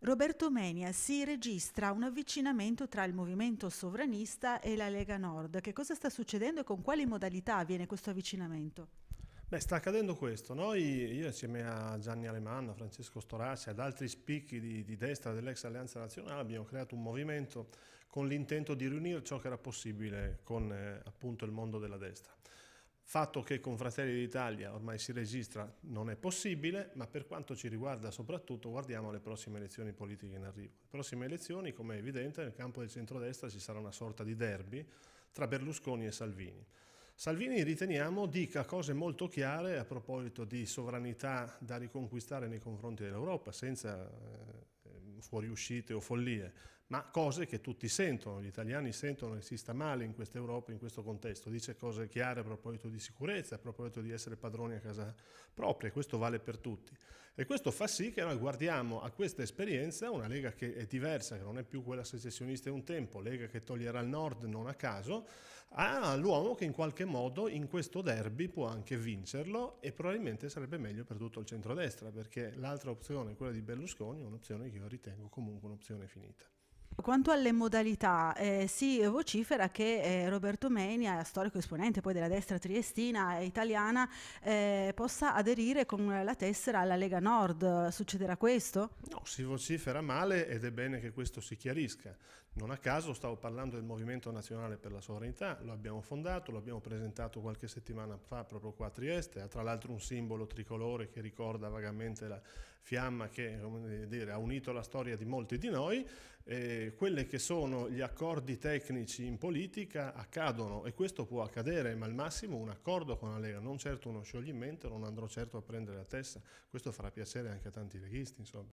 Roberto Menia, si registra un avvicinamento tra il movimento sovranista e la Lega Nord. Che cosa sta succedendo e con quali modalità avviene questo avvicinamento? Beh, sta accadendo questo. Noi, io insieme a Gianni Alemanno, Francesco Storace, ad altri spicchi di, di destra dell'ex Alleanza Nazionale, abbiamo creato un movimento con l'intento di riunire ciò che era possibile con eh, appunto il mondo della destra. Fatto che con Fratelli d'Italia ormai si registra non è possibile, ma per quanto ci riguarda soprattutto guardiamo le prossime elezioni politiche in arrivo. Le prossime elezioni, come è evidente, nel campo del centrodestra ci sarà una sorta di derby tra Berlusconi e Salvini. Salvini riteniamo dica cose molto chiare a proposito di sovranità da riconquistare nei confronti dell'Europa senza eh, fuoriuscite o follie ma cose che tutti sentono, gli italiani sentono che si sta male in questa Europa, in questo contesto, dice cose chiare a proposito di sicurezza, a proposito di essere padroni a casa propria, questo vale per tutti. E questo fa sì che noi guardiamo a questa esperienza, una Lega che è diversa, che non è più quella secessionista di un tempo, Lega che toglierà il nord non a caso, all'uomo che in qualche modo in questo derby può anche vincerlo e probabilmente sarebbe meglio per tutto il centrodestra, perché l'altra opzione, quella di Berlusconi, è un'opzione che io ritengo comunque un'opzione finita. Quanto alle modalità, eh, si vocifera che eh, Roberto Menia, storico esponente poi della destra triestina e italiana, eh, possa aderire con la tessera alla Lega Nord. Succederà questo? No, si vocifera male ed è bene che questo si chiarisca. Non a caso stavo parlando del Movimento Nazionale per la Sovranità, lo abbiamo fondato, lo abbiamo presentato qualche settimana fa proprio qua a Trieste, ha tra l'altro un simbolo tricolore che ricorda vagamente la, fiamma che dire, ha unito la storia di molti di noi, eh, quelli che sono gli accordi tecnici in politica accadono e questo può accadere, ma al massimo un accordo con la Lega, non certo uno scioglimento, non andrò certo a prendere la testa, questo farà piacere anche a tanti leghisti. Insomma.